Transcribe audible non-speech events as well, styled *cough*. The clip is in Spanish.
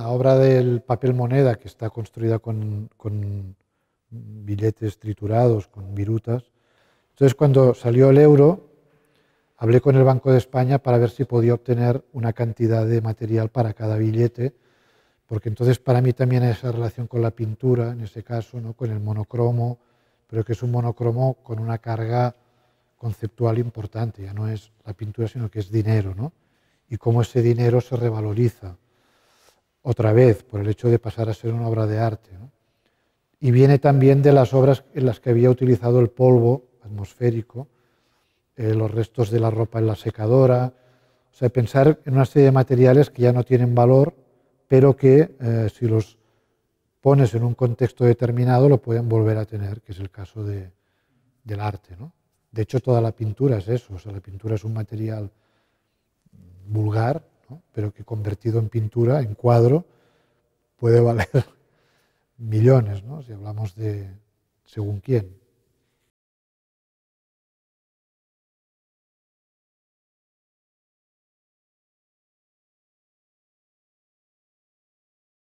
la obra del papel moneda, que está construida con, billetes triturados, con virutas. Entonces, cuando salió el euro, hablé con el Banco de España para ver si podía obtener una cantidad de material para cada billete, porque entonces para mí también esa relación con la pintura, en ese caso, ¿no? con el monocromo, pero que es un monocromo con una carga conceptual importante, ya no es la pintura, sino que es dinero, Y cómo ese dinero se revaloriza otra vez, por el hecho de pasar a ser una obra de arte. Y viene también de las obras en las que había utilizado el polvo atmosférico, eh, los restos de la ropa en la secadora, o sea, pensar en una serie de materiales que ya no tienen valor, pero que eh, si los pones en un contexto determinado lo pueden volver a tener, que es el caso del arte. De hecho, toda la pintura es eso, o sea, la pintura es un material pero que convertido en pintura, en cuadro, puede valer *laughs* millones, ¿no? si hablamos de según quién.